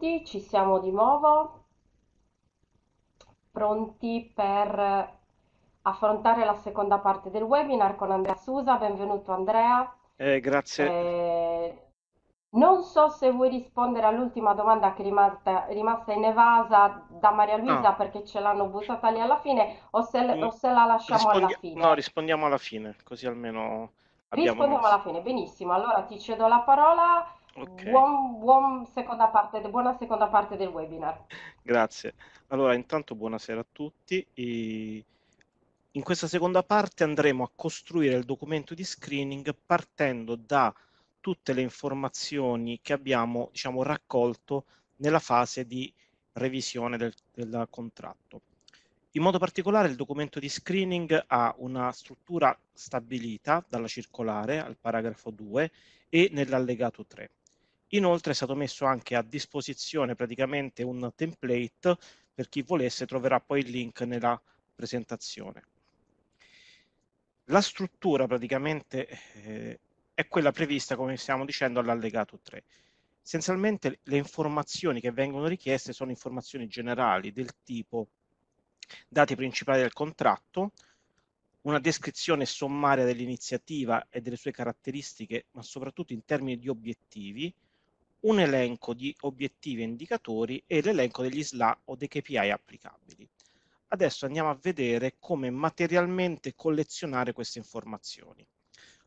tutti, ci siamo di nuovo, pronti per affrontare la seconda parte del webinar con Andrea Susa. Benvenuto Andrea. Eh, grazie. Eh, non so se vuoi rispondere all'ultima domanda che è rimasta, rimasta in evasa da Maria Luisa no. Ah. perché ce l'hanno buttata lì alla fine o se, mm. o se la lasciamo Rispondi alla fine. No, rispondiamo alla fine, così almeno... Rispondiamo messo. alla fine, benissimo. Allora ti cedo la parola Okay. Buon, buon seconda parte, buona seconda parte del webinar. Grazie. Allora, intanto buonasera a tutti. E in questa seconda parte andremo a costruire il documento di screening partendo da tutte le informazioni che abbiamo diciamo, raccolto nella fase di revisione del, del contratto. In modo particolare il documento di screening ha una struttura stabilita dalla circolare al paragrafo 2 e nell'allegato 3. Inoltre è stato messo anche a disposizione praticamente un template per chi volesse troverà poi il link nella presentazione. La struttura praticamente eh, è quella prevista, come stiamo dicendo, all'allegato 3. Essenzialmente le informazioni che vengono richieste sono informazioni generali del tipo dati principali del contratto, una descrizione sommaria dell'iniziativa e delle sue caratteristiche, ma soprattutto in termini di obiettivi, un elenco di obiettivi e indicatori e l'elenco degli SLA o dei KPI applicabili. Adesso andiamo a vedere come materialmente collezionare queste informazioni.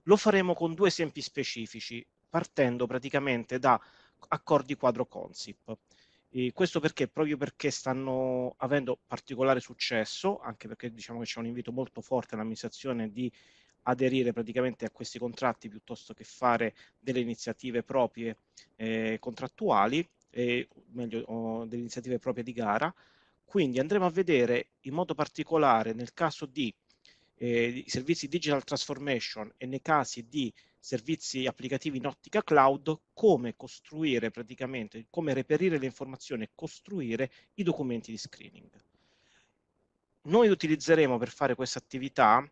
Lo faremo con due esempi specifici, partendo praticamente da accordi quadro Consip. E questo perché? Proprio perché stanno avendo particolare successo, anche perché diciamo che c'è un invito molto forte all'amministrazione di aderire praticamente a questi contratti piuttosto che fare delle iniziative proprie eh, contrattuali, eh, meglio oh, delle iniziative proprie di gara. Quindi andremo a vedere in modo particolare nel caso di eh, servizi digital transformation e nei casi di servizi applicativi in ottica cloud, come costruire praticamente, come reperire le informazioni e costruire i documenti di screening. Noi utilizzeremo per fare questa attività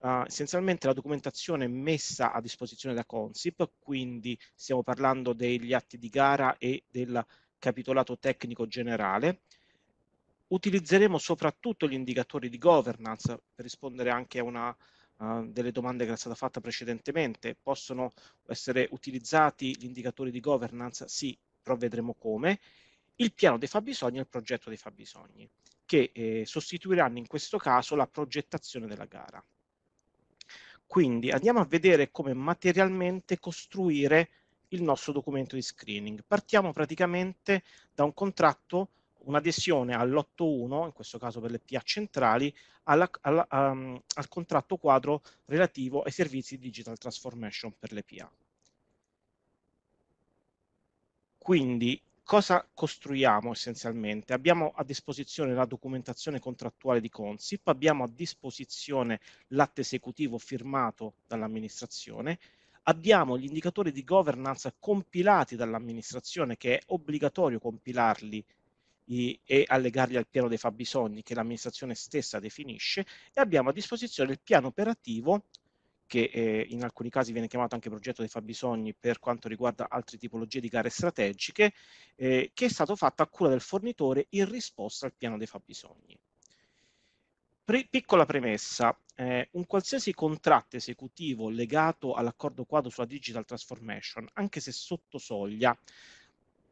Uh, essenzialmente la documentazione messa a disposizione da Consip, quindi stiamo parlando degli atti di gara e del capitolato tecnico generale. Utilizzeremo soprattutto gli indicatori di governance per rispondere anche a una uh, delle domande che era stata fatta precedentemente. Possono essere utilizzati gli indicatori di governance? Sì, però vedremo come. Il piano dei fabbisogni e il progetto dei fabbisogni, che eh, sostituiranno in questo caso la progettazione della gara. Quindi andiamo a vedere come materialmente costruire il nostro documento di screening. Partiamo praticamente da un contratto, un'adesione all'8.1, in questo caso per le PA centrali, alla, alla, um, al contratto quadro relativo ai servizi di digital transformation per le PA. Quindi cosa costruiamo essenzialmente? Abbiamo a disposizione la documentazione contrattuale di Consip, abbiamo a disposizione l'atto esecutivo firmato dall'amministrazione, abbiamo gli indicatori di governance compilati dall'amministrazione che è obbligatorio compilarli e allegarli al piano dei fabbisogni che l'amministrazione stessa definisce e abbiamo a disposizione il piano operativo che eh, in alcuni casi viene chiamato anche progetto dei fabbisogni per quanto riguarda altre tipologie di gare strategiche, eh, che è stato fatto a cura del fornitore in risposta al piano dei fabbisogni. Pre piccola premessa, eh, un qualsiasi contratto esecutivo legato all'accordo quadro sulla digital transformation, anche se sotto soglia,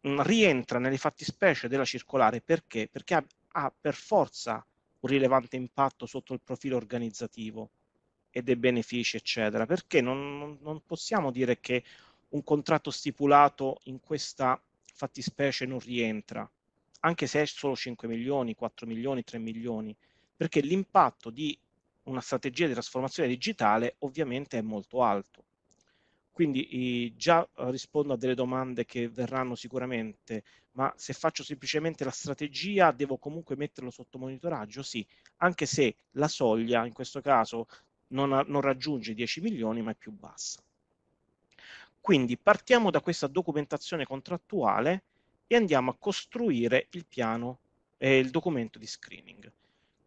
mh, mm, rientra nelle fattispecie della circolare perché? Perché ha, ha per forza un rilevante impatto sotto il profilo organizzativo e dei benefici, eccetera, perché non, non possiamo dire che un contratto stipulato in questa fattispecie non rientra, anche se è solo 5 milioni, 4 milioni, 3 milioni, perché l'impatto di una strategia di trasformazione digitale ovviamente è molto alto. Quindi già rispondo a delle domande che verranno sicuramente, ma se faccio semplicemente la strategia devo comunque metterlo sotto monitoraggio? Sì, anche se la soglia in questo caso non, ha, non raggiunge 10 milioni ma è più bassa. Quindi partiamo da questa documentazione contrattuale e andiamo a costruire il piano e eh, il documento di screening.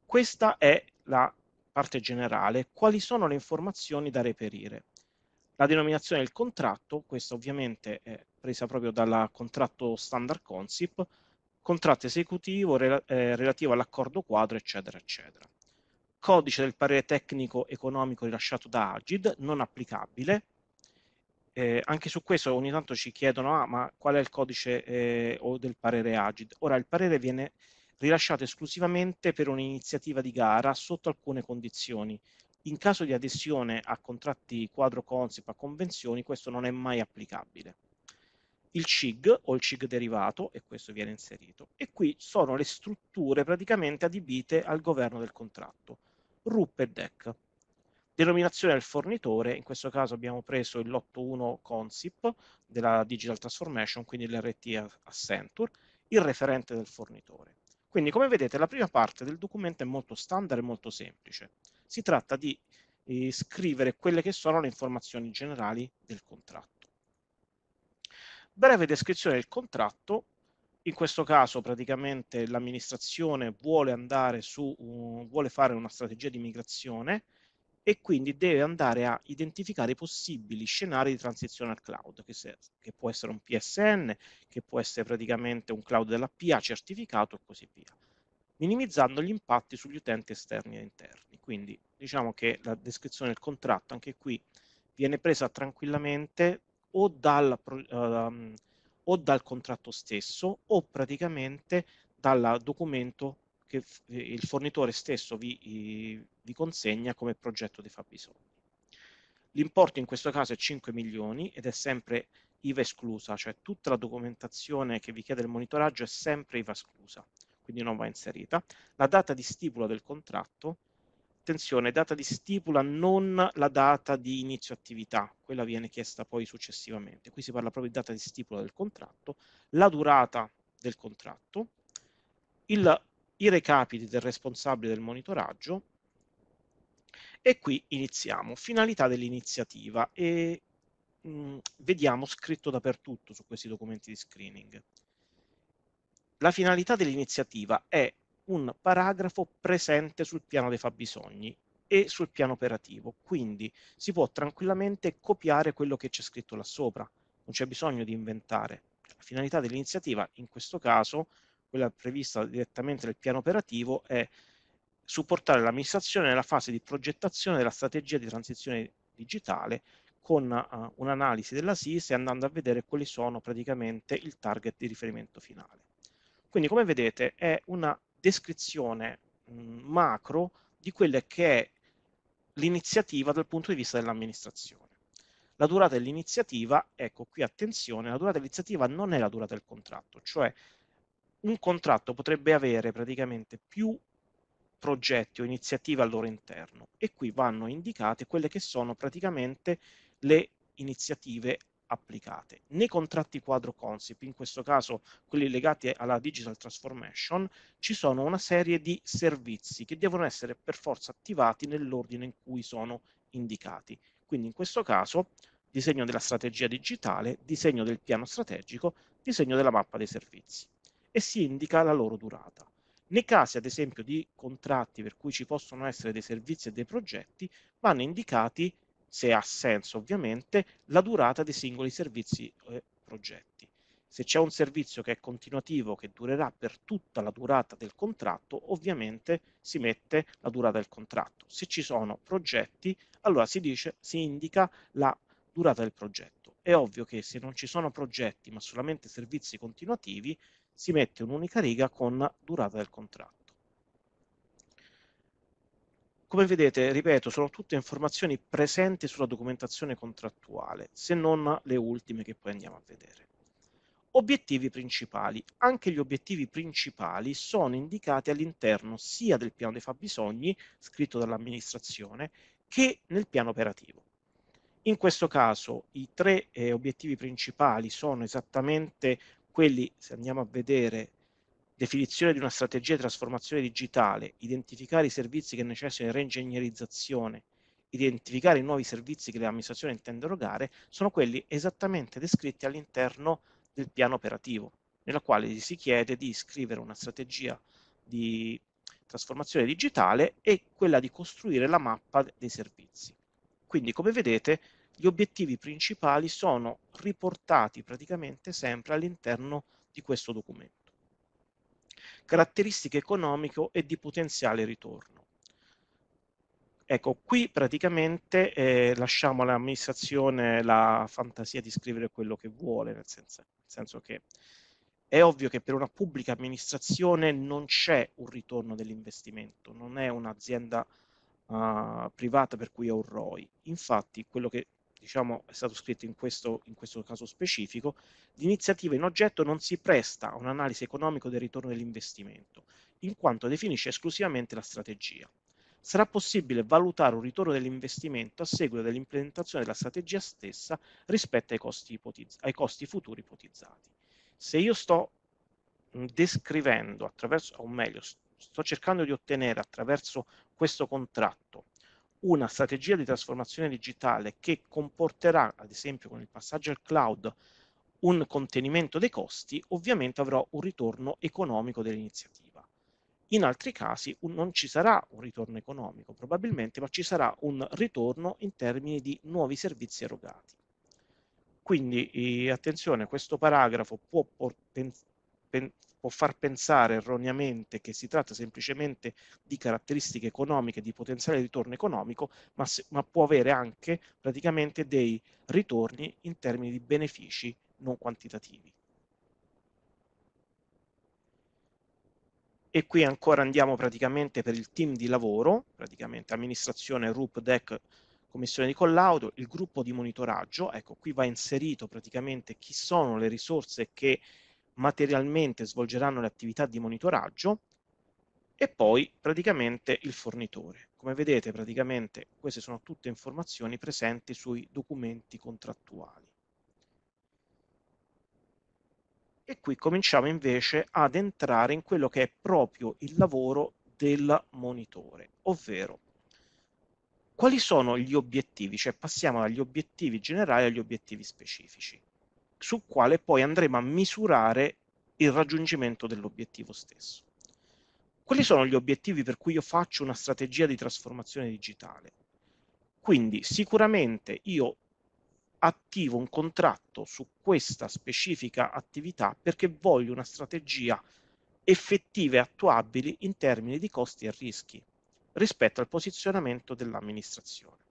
Questa è la parte generale, quali sono le informazioni da reperire. La denominazione del contratto, questa ovviamente è presa proprio dal contratto standard Consip, contratto esecutivo rel eh, relativo all'accordo quadro, eccetera, eccetera codice del parere tecnico economico rilasciato da Agid, non applicabile. Eh, anche su questo ogni tanto ci chiedono, ah, ma qual è il codice eh, del parere Agid? Ora, il parere viene rilasciato esclusivamente per un'iniziativa di gara sotto alcune condizioni. In caso di adesione a contratti quadro Consip, a convenzioni, questo non è mai applicabile. Il CIG o il CIG derivato, e questo viene inserito. E qui sono le strutture praticamente adibite al governo del contratto RUP DEC. Denominazione del fornitore, in questo caso abbiamo preso il lotto 1 Consip della Digital Transformation, quindi l'RT Accenture, il referente del fornitore. Quindi come vedete la prima parte del documento è molto standard e molto semplice. Si tratta di eh, scrivere quelle che sono le informazioni generali del contratto. Breve descrizione del contratto in questo caso praticamente l'amministrazione vuole, andare su, uh, vuole fare una strategia di migrazione e quindi deve andare a identificare i possibili scenari di transizione al cloud, che, se, che può essere un PSN, che può essere praticamente un cloud della PA certificato e così via, minimizzando gli impatti sugli utenti esterni e interni. Quindi diciamo che la descrizione del contratto anche qui viene presa tranquillamente o dal, uh, o dal contratto stesso o praticamente dal documento che eh, il fornitore stesso vi, vi consegna come progetto di fabbisogno. L'importo in questo caso è 5 milioni ed è sempre IVA esclusa, cioè tutta la documentazione che vi chiede il monitoraggio è sempre IVA esclusa, quindi non va inserita. La data di stipula del contratto attenzione, data di stipula, non la data di inizio attività, quella viene chiesta poi successivamente. Qui si parla proprio di data di stipula del contratto, la durata del contratto, il, i recapiti del responsabile del monitoraggio e qui iniziamo. Finalità dell'iniziativa e mh, mm, vediamo scritto dappertutto su questi documenti di screening. La finalità dell'iniziativa è un paragrafo presente sul piano dei fabbisogni e sul piano operativo, quindi si può tranquillamente copiare quello che c'è scritto là sopra, non c'è bisogno di inventare. La finalità dell'iniziativa, in questo caso, quella prevista direttamente nel piano operativo, è supportare l'amministrazione nella fase di progettazione della strategia di transizione digitale con uh, un'analisi della SIS e andando a vedere quali sono praticamente il target di riferimento finale. Quindi come vedete è una descrizione mh, mm, macro di quella che è l'iniziativa dal punto di vista dell'amministrazione. La durata dell'iniziativa, ecco qui attenzione, la durata dell'iniziativa non è la durata del contratto, cioè un contratto potrebbe avere praticamente più progetti o iniziative al loro interno e qui vanno indicate quelle che sono praticamente le iniziative applicate. Nei contratti quadro concept, in questo caso quelli legati alla digital transformation, ci sono una serie di servizi che devono essere per forza attivati nell'ordine in cui sono indicati. Quindi in questo caso disegno della strategia digitale, disegno del piano strategico, disegno della mappa dei servizi e si indica la loro durata. Nei casi, ad esempio, di contratti per cui ci possono essere dei servizi e dei progetti, vanno indicati se ha senso ovviamente, la durata dei singoli servizi e eh, progetti. Se c'è un servizio che è continuativo, che durerà per tutta la durata del contratto, ovviamente si mette la durata del contratto. Se ci sono progetti, allora si, dice, si indica la durata del progetto. È ovvio che se non ci sono progetti, ma solamente servizi continuativi, si mette un'unica riga con durata del contratto. Come vedete, ripeto, sono tutte informazioni presenti sulla documentazione contrattuale, se non le ultime che poi andiamo a vedere. Obiettivi principali. Anche gli obiettivi principali sono indicati all'interno sia del piano dei fabbisogni, scritto dall'amministrazione, che nel piano operativo. In questo caso i tre eh, obiettivi principali sono esattamente quelli, se andiamo a vedere definizione di una strategia di trasformazione digitale, identificare i servizi che necessitano di reingegnerizzazione, identificare i nuovi servizi che l'amministrazione intende erogare, sono quelli esattamente descritti all'interno del piano operativo, nella quale si chiede di scrivere una strategia di trasformazione digitale e quella di costruire la mappa dei servizi. Quindi, come vedete, gli obiettivi principali sono riportati praticamente sempre all'interno di questo documento caratteristiche economico e di potenziale ritorno. Ecco, qui praticamente eh, lasciamo all'amministrazione la fantasia di scrivere quello che vuole, nel senso, nel senso che è ovvio che per una pubblica amministrazione non c'è un ritorno dell'investimento, non è un'azienda Uh, privata per cui è un ROI. Infatti quello che diciamo, è stato scritto in questo, in questo caso specifico, l'iniziativa in oggetto non si presta a un'analisi economico del ritorno dell'investimento, in quanto definisce esclusivamente la strategia. Sarà possibile valutare un ritorno dell'investimento a seguito dell'implementazione della strategia stessa rispetto ai costi, ipotizz- ai costi futuri ipotizzati. Se io sto descrivendo attraverso, o meglio, sto cercando di ottenere attraverso questo contratto una strategia di trasformazione digitale che comporterà, ad esempio con il passaggio al cloud, un contenimento dei costi, ovviamente avrò un ritorno economico dell'iniziativa. In altri casi un, non ci sarà un ritorno economico probabilmente, ma ci sarà un ritorno in termini di nuovi servizi erogati. Quindi eh, attenzione, questo paragrafo può pen- può far pensare erroneamente che si tratta semplicemente di caratteristiche economiche, di potenziale ritorno economico, ma, se, ma può avere anche praticamente dei ritorni in termini di benefici non quantitativi. E qui ancora andiamo praticamente per il team di lavoro, praticamente amministrazione RUP DEC commissione di collaudo, il gruppo di monitoraggio, ecco qui va inserito praticamente chi sono le risorse che materialmente svolgeranno le attività di monitoraggio e poi praticamente il fornitore. Come vedete praticamente queste sono tutte informazioni presenti sui documenti contrattuali. E qui cominciamo invece ad entrare in quello che è proprio il lavoro del monitore, ovvero quali sono gli obiettivi? Cioè passiamo dagli obiettivi generali agli obiettivi specifici su quale poi andremo a misurare il raggiungimento dell'obiettivo stesso. Quali sono gli obiettivi per cui io faccio una strategia di trasformazione digitale? Quindi sicuramente io attivo un contratto su questa specifica attività perché voglio una strategia effettiva e attuabile in termini di costi e rischi rispetto al posizionamento dell'amministrazione.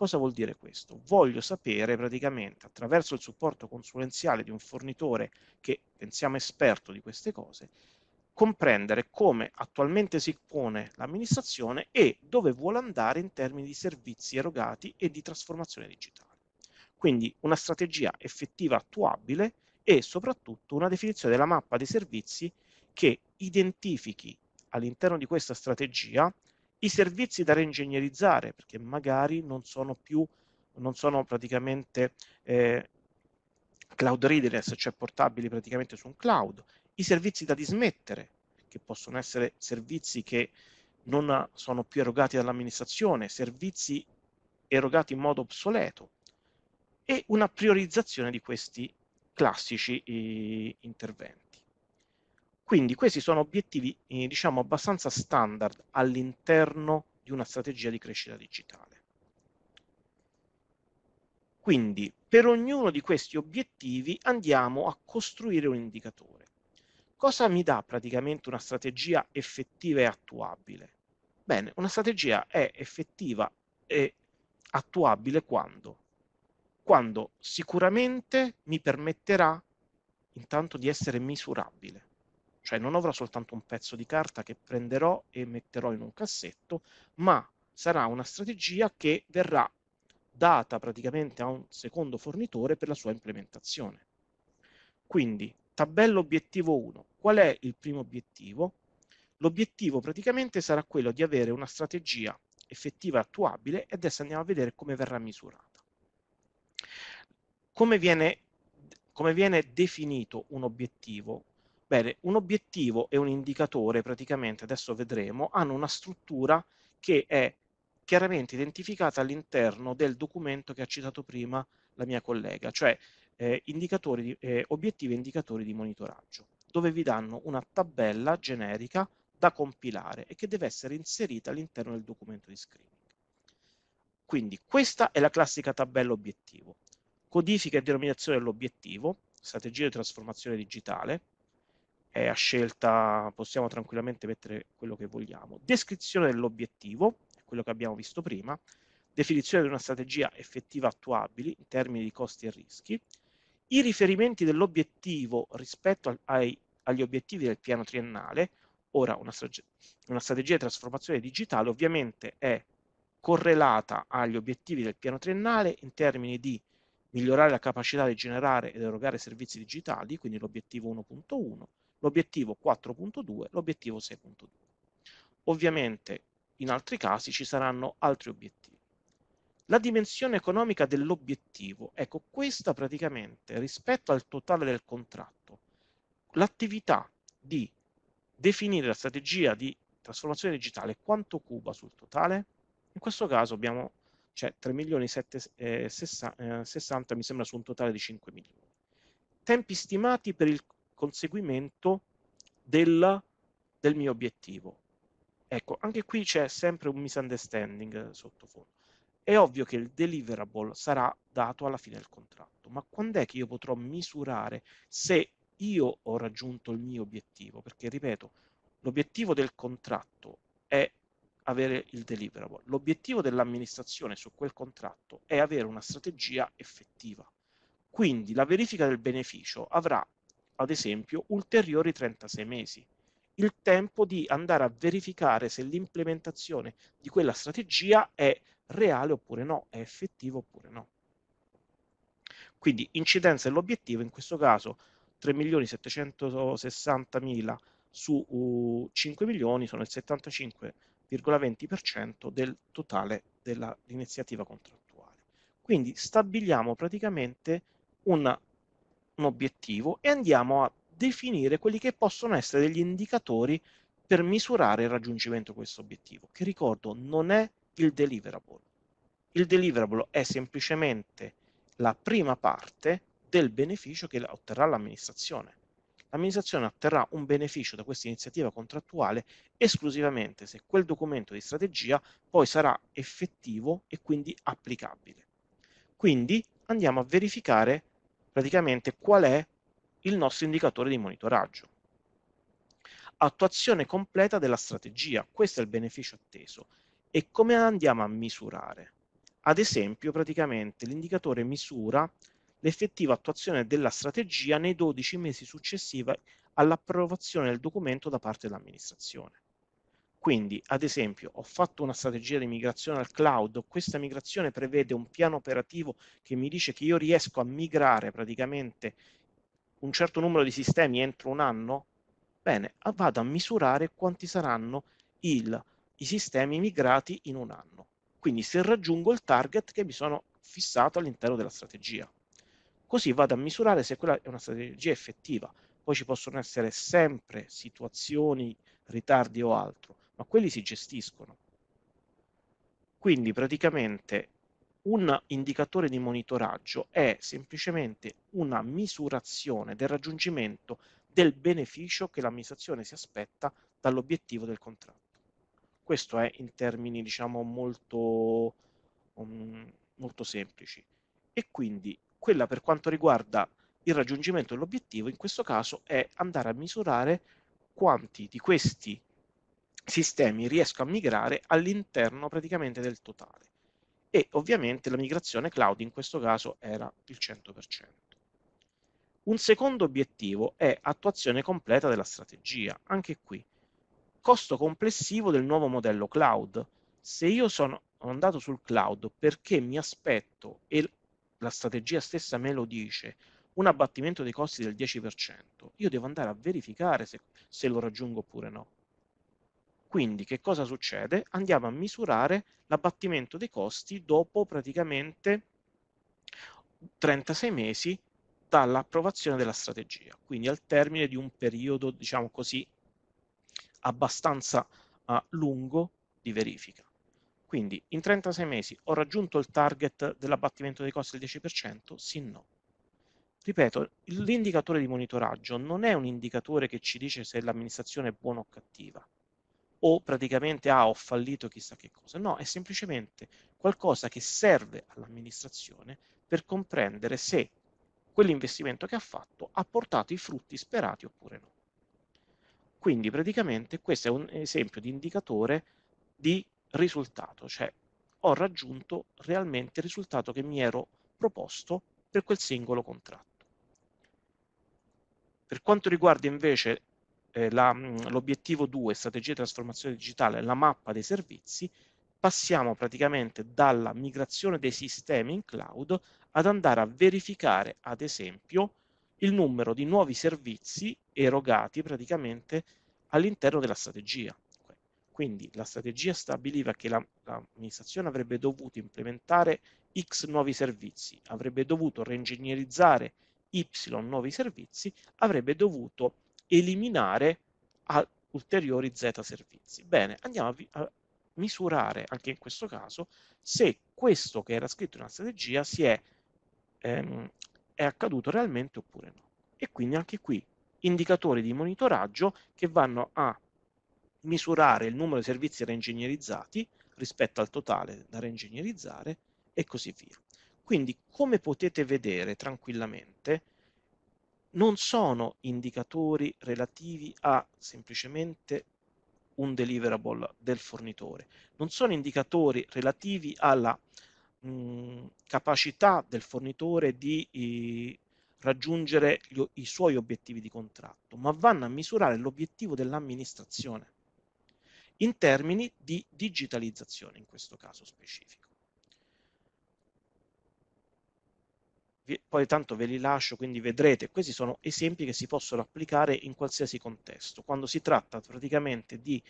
Cosa vuol dire questo? Voglio sapere praticamente attraverso il supporto consulenziale di un fornitore che pensiamo esperto di queste cose, comprendere come attualmente si pone l'amministrazione e dove vuole andare in termini di servizi erogati e di trasformazione digitale. Quindi una strategia effettiva attuabile e soprattutto una definizione della mappa dei servizi che identifichi all'interno di questa strategia i servizi da reingegnerizzare, perché magari non sono più, non sono praticamente eh, cloud readers, cioè portabili praticamente su un cloud, i servizi da dismettere, che possono essere servizi che non sono più erogati dall'amministrazione, servizi erogati in modo obsoleto e una priorizzazione di questi classici eh, interventi. Quindi questi sono obiettivi, eh, diciamo, abbastanza standard all'interno di una strategia di crescita digitale. Quindi per ognuno di questi obiettivi andiamo a costruire un indicatore. Cosa mi dà praticamente una strategia effettiva e attuabile? Bene, una strategia è effettiva e attuabile quando? Quando sicuramente mi permetterà intanto di essere misurabile cioè non avrò soltanto un pezzo di carta che prenderò e metterò in un cassetto, ma sarà una strategia che verrà data praticamente a un secondo fornitore per la sua implementazione. Quindi, tabello obiettivo 1. Qual è il primo obiettivo? L'obiettivo praticamente sarà quello di avere una strategia effettiva e attuabile e adesso andiamo a vedere come verrà misurata. Come viene, come viene definito un obiettivo? Bene, un obiettivo e un indicatore, praticamente, adesso vedremo, hanno una struttura che è chiaramente identificata all'interno del documento che ha citato prima la mia collega, cioè eh, indicatori di, eh, obiettivi e indicatori di monitoraggio, dove vi danno una tabella generica da compilare e che deve essere inserita all'interno del documento di screening. Quindi questa è la classica tabella obiettivo. Codifica e denominazione dell'obiettivo, strategia di trasformazione digitale, è a scelta, possiamo tranquillamente mettere quello che vogliamo. Descrizione dell'obiettivo, quello che abbiamo visto prima, definizione di una strategia effettiva attuabile in termini di costi e rischi, i riferimenti dell'obiettivo rispetto al, ai, agli obiettivi del piano triennale, ora una, una strategia di trasformazione digitale ovviamente è correlata agli obiettivi del piano triennale in termini di migliorare la capacità di generare ed erogare servizi digitali, quindi l'obiettivo 1.1, l'obiettivo 4.2, l'obiettivo 6.2. Ovviamente in altri casi ci saranno altri obiettivi. La dimensione economica dell'obiettivo, ecco questa praticamente rispetto al totale del contratto, l'attività di definire la strategia di trasformazione digitale quanto cuba sul totale? In questo caso abbiamo cioè 3 milioni 760, eh, 60, eh, mi sembra su un totale di 5 milioni. Tempi stimati per il conseguimento del, del mio obiettivo. Ecco, anche qui c'è sempre un misunderstanding sotto eh, sottofondo. È ovvio che il deliverable sarà dato alla fine del contratto, ma quando è che io potrò misurare se io ho raggiunto il mio obiettivo? Perché, ripeto, l'obiettivo del contratto è avere il deliverable, l'obiettivo dell'amministrazione su quel contratto è avere una strategia effettiva. Quindi la verifica del beneficio avrà ad esempio, ulteriori 36 mesi, il tempo di andare a verificare se l'implementazione di quella strategia è reale oppure no, è effettiva oppure no. Quindi incidenza è l'obiettivo, in questo caso 3.760.000 su 5 milioni sono il 75,20% del totale dell'iniziativa contrattuale. Quindi stabiliamo praticamente una un obiettivo e andiamo a definire quelli che possono essere degli indicatori per misurare il raggiungimento di questo obiettivo, che ricordo non è il deliverable. Il deliverable è semplicemente la prima parte del beneficio che otterrà l'amministrazione. L'amministrazione otterrà un beneficio da questa iniziativa contrattuale esclusivamente se quel documento di strategia poi sarà effettivo e quindi applicabile. Quindi andiamo a verificare praticamente qual è il nostro indicatore di monitoraggio. Attuazione completa della strategia, questo è il beneficio atteso. E come andiamo a misurare? Ad esempio, praticamente l'indicatore misura l'effettiva attuazione della strategia nei 12 mesi successivi all'approvazione del documento da parte dell'amministrazione. Quindi, ad esempio, ho fatto una strategia di migrazione al cloud, questa migrazione prevede un piano operativo che mi dice che io riesco a migrare praticamente un certo numero di sistemi entro un anno, bene, vado a misurare quanti saranno il, i sistemi migrati in un anno. Quindi se raggiungo il target che mi sono fissato all'interno della strategia. Così vado a misurare se quella è una strategia effettiva. Poi ci possono essere sempre situazioni, ritardi o altro ma quelli si gestiscono. Quindi praticamente un indicatore di monitoraggio è semplicemente una misurazione del raggiungimento del beneficio che l'amministrazione si aspetta dall'obiettivo del contratto. Questo è in termini diciamo molto, um, molto semplici. E quindi quella per quanto riguarda il raggiungimento dell'obiettivo in questo caso è andare a misurare quanti di questi sistemi riesco a migrare all'interno praticamente del totale. E ovviamente la migrazione cloud in questo caso era il 100%. Un secondo obiettivo è attuazione completa della strategia. Anche qui, costo complessivo del nuovo modello cloud. Se io sono andato sul cloud perché mi aspetto, e la strategia stessa me lo dice, un abbattimento dei costi del 10%, io devo andare a verificare se, se lo raggiungo oppure no. Quindi che cosa succede? Andiamo a misurare l'abbattimento dei costi dopo praticamente 36 mesi dall'approvazione della strategia, quindi al termine di un periodo, diciamo così, abbastanza uh, lungo di verifica. Quindi in 36 mesi ho raggiunto il target dell'abbattimento dei costi del 10%? Sì, no. Ripeto, l'indicatore di monitoraggio non è un indicatore che ci dice se l'amministrazione è buona o cattiva, o praticamente ah, ho fallito chissà che cosa. No, è semplicemente qualcosa che serve all'amministrazione per comprendere se quell'investimento che ha fatto ha portato i frutti sperati oppure no. Quindi praticamente questo è un esempio di indicatore di risultato, cioè ho raggiunto realmente il risultato che mi ero proposto per quel singolo contratto. Per quanto riguarda invece eh, la, l'obiettivo 2, strategia di trasformazione digitale, la mappa dei servizi, passiamo praticamente dalla migrazione dei sistemi in cloud ad andare a verificare, ad esempio, il numero di nuovi servizi erogati praticamente all'interno della strategia. Quindi la strategia stabiliva che la, l'amministrazione avrebbe dovuto implementare X nuovi servizi, avrebbe dovuto reingegnerizzare Y nuovi servizi, avrebbe dovuto eliminare ulteriori z servizi. Bene, andiamo a, a misurare anche in questo caso se questo che era scritto in una strategia si è, ehm, è accaduto realmente oppure no. E quindi anche qui indicatori di monitoraggio che vanno a misurare il numero di servizi reingegnerizzati rispetto al totale da reingegnerizzare e così via. Quindi come potete vedere tranquillamente non sono indicatori relativi a semplicemente un deliverable del fornitore, non sono indicatori relativi alla mh, mm, capacità del fornitore di eh, raggiungere gli, i suoi obiettivi di contratto, ma vanno a misurare l'obiettivo dell'amministrazione in termini di digitalizzazione in questo caso specifico. poi tanto ve li lascio, quindi vedrete, questi sono esempi che si possono applicare in qualsiasi contesto. Quando si tratta praticamente di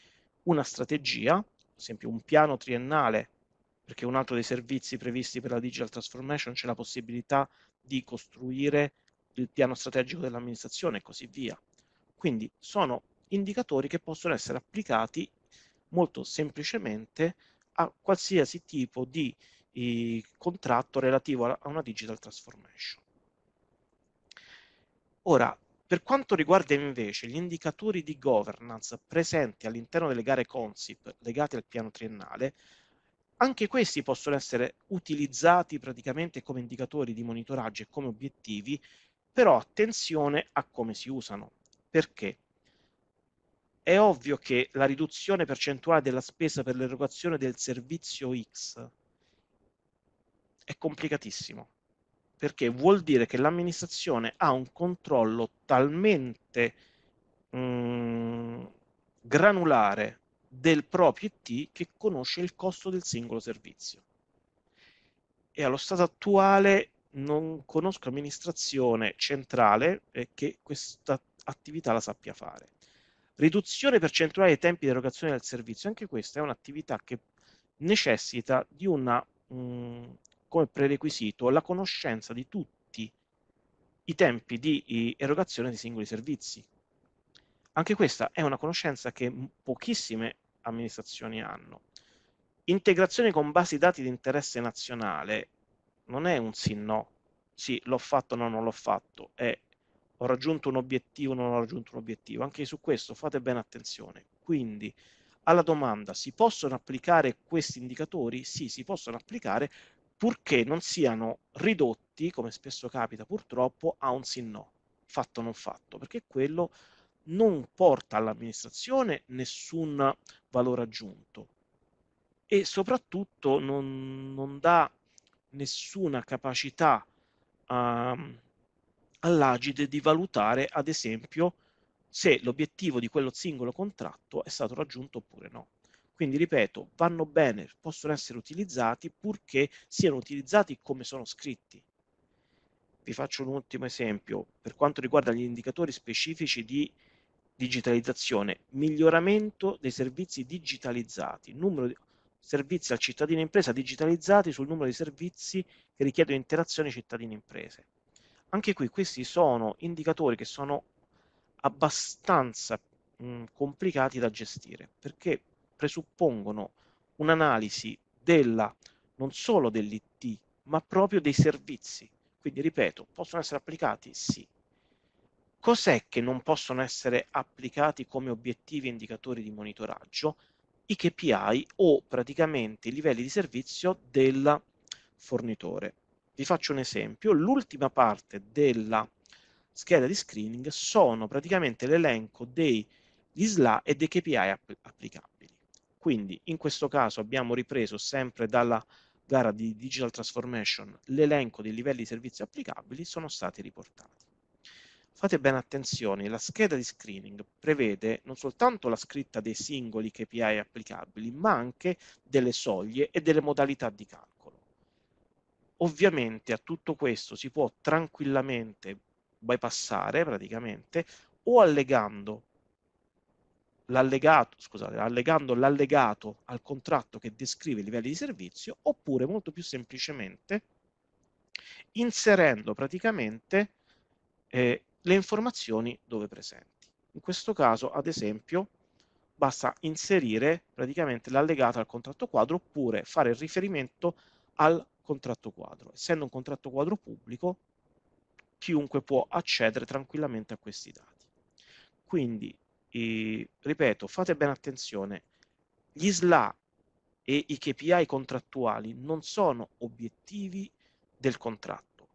una strategia, ad esempio un piano triennale, perché un altro dei servizi previsti per la digital transformation c'è la possibilità di costruire il piano strategico dell'amministrazione e così via. Quindi sono indicatori che possono essere applicati molto semplicemente a qualsiasi tipo di il contratto relativo a una digital transformation. Ora, per quanto riguarda invece gli indicatori di governance presenti all'interno delle gare CONSIP legate al piano triennale, anche questi possono essere utilizzati praticamente come indicatori di monitoraggio e come obiettivi, però attenzione a come si usano. Perché? È ovvio che la riduzione percentuale della spesa per l'erogazione del servizio X è complicatissimo, perché vuol dire che l'amministrazione ha un controllo talmente mh, mm, granulare del proprio IT che conosce il costo del singolo servizio. E allo stato attuale non conosco amministrazione centrale eh, che questa attività la sappia fare. Riduzione percentuale dei tempi di erogazione del servizio, anche questa è un'attività che necessita di una mh, mm, come prerequisito la conoscenza di tutti i tempi di erogazione di singoli servizi. Anche questa è una conoscenza che pochissime amministrazioni hanno. Integrazione con basi dati di interesse nazionale non è un sì no, sì l'ho fatto o no non l'ho fatto, è ho raggiunto un obiettivo o non ho raggiunto un obiettivo. Anche su questo fate bene attenzione. Quindi alla domanda si possono applicare questi indicatori? Sì, si possono applicare purché non siano ridotti, come spesso capita purtroppo, a un sì no, fatto o non fatto, perché quello non porta all'amministrazione nessun valore aggiunto e soprattutto non, non dà nessuna capacità um, all'agide di valutare, ad esempio, se l'obiettivo di quello singolo contratto è stato raggiunto oppure no. Quindi, ripeto, vanno bene, possono essere utilizzati purché siano utilizzati come sono scritti. Vi faccio un ultimo esempio per quanto riguarda gli indicatori specifici di digitalizzazione, miglioramento dei servizi digitalizzati, numero di servizi al cittadino impresa digitalizzati sul numero di servizi che richiedono interazione cittadino imprese. Anche qui questi sono indicatori che sono abbastanza mh, complicati da gestire perché presuppongono un'analisi della, non solo dell'IT, ma proprio dei servizi. Quindi, ripeto, possono essere applicati? Sì. Cos'è che non possono essere applicati come obiettivi e indicatori di monitoraggio? I KPI o praticamente i livelli di servizio del fornitore. Vi faccio un esempio, l'ultima parte della scheda di screening sono praticamente l'elenco degli SLA e dei KPI app applicati. Quindi in questo caso abbiamo ripreso sempre dalla gara di Digital Transformation l'elenco dei livelli di servizio applicabili sono stati riportati. Fate bene attenzione, la scheda di screening prevede non soltanto la scritta dei singoli KPI applicabili, ma anche delle soglie e delle modalità di calcolo. Ovviamente a tutto questo si può tranquillamente bypassare praticamente o allegando l'allegato, scusate, allegando l'allegato al contratto che descrive i livelli di servizio, oppure molto più semplicemente inserendo praticamente eh, le informazioni dove presenti. In questo caso, ad esempio, basta inserire praticamente l'allegato al contratto quadro oppure fare riferimento al contratto quadro. Essendo un contratto quadro pubblico, chiunque può accedere tranquillamente a questi dati. Quindi e, ripeto, fate bene attenzione, gli SLA e i KPI contrattuali non sono obiettivi del contratto.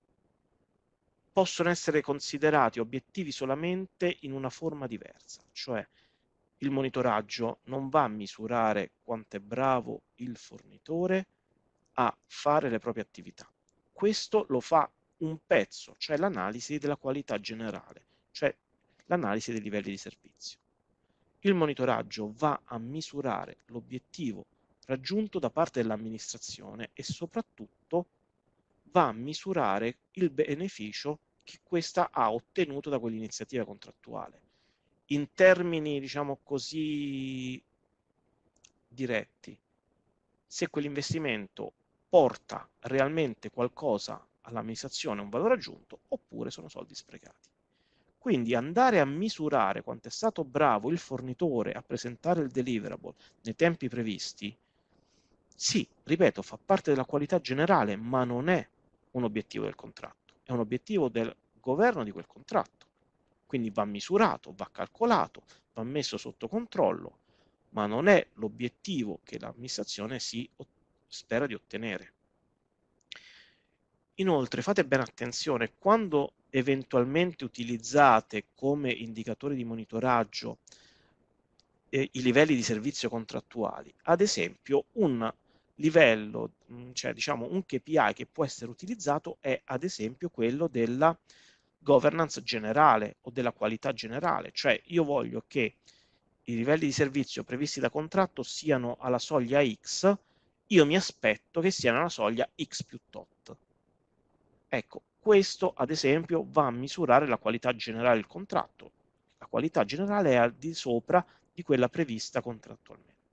Possono essere considerati obiettivi solamente in una forma diversa, cioè il monitoraggio non va a misurare quanto è bravo il fornitore a fare le proprie attività. Questo lo fa un pezzo, cioè l'analisi della qualità generale, cioè l'analisi dei livelli di servizio. Il monitoraggio va a misurare l'obiettivo raggiunto da parte dell'amministrazione e soprattutto va a misurare il beneficio che questa ha ottenuto da quell'iniziativa contrattuale. In termini, diciamo così, diretti, se quell'investimento porta realmente qualcosa all'amministrazione, un valore aggiunto, oppure sono soldi sprecati. Quindi andare a misurare quanto è stato bravo il fornitore a presentare il deliverable nei tempi previsti, sì, ripeto, fa parte della qualità generale, ma non è un obiettivo del contratto, è un obiettivo del governo di quel contratto. Quindi va misurato, va calcolato, va messo sotto controllo, ma non è l'obiettivo che l'amministrazione si spera di ottenere. Inoltre fate bene attenzione, quando eventualmente utilizzate come indicatori di monitoraggio eh, i livelli di servizio contrattuali, ad esempio un livello, mm, cioè diciamo un KPI che può essere utilizzato è ad esempio quello della governance generale o della qualità generale, cioè io voglio che i livelli di servizio previsti da contratto siano alla soglia X, io mi aspetto che siano alla soglia X più tot. Ecco, questo, ad esempio, va a misurare la qualità generale del contratto. La qualità generale è al di sopra di quella prevista contrattualmente.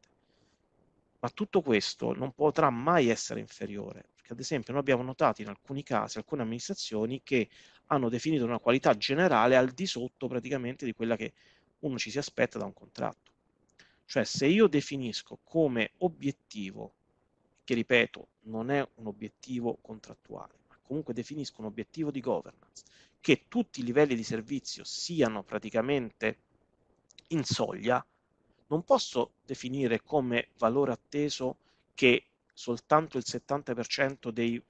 Ma tutto questo non potrà mai essere inferiore, perché ad esempio noi abbiamo notato in alcuni casi, alcune amministrazioni che hanno definito una qualità generale al di sotto praticamente di quella che uno ci si aspetta da un contratto. Cioè se io definisco come obiettivo, che ripeto non è un obiettivo contrattuale, comunque definisco un obiettivo di governance, che tutti i livelli di servizio siano praticamente in soglia, non posso definire come valore atteso che soltanto il 70% dei,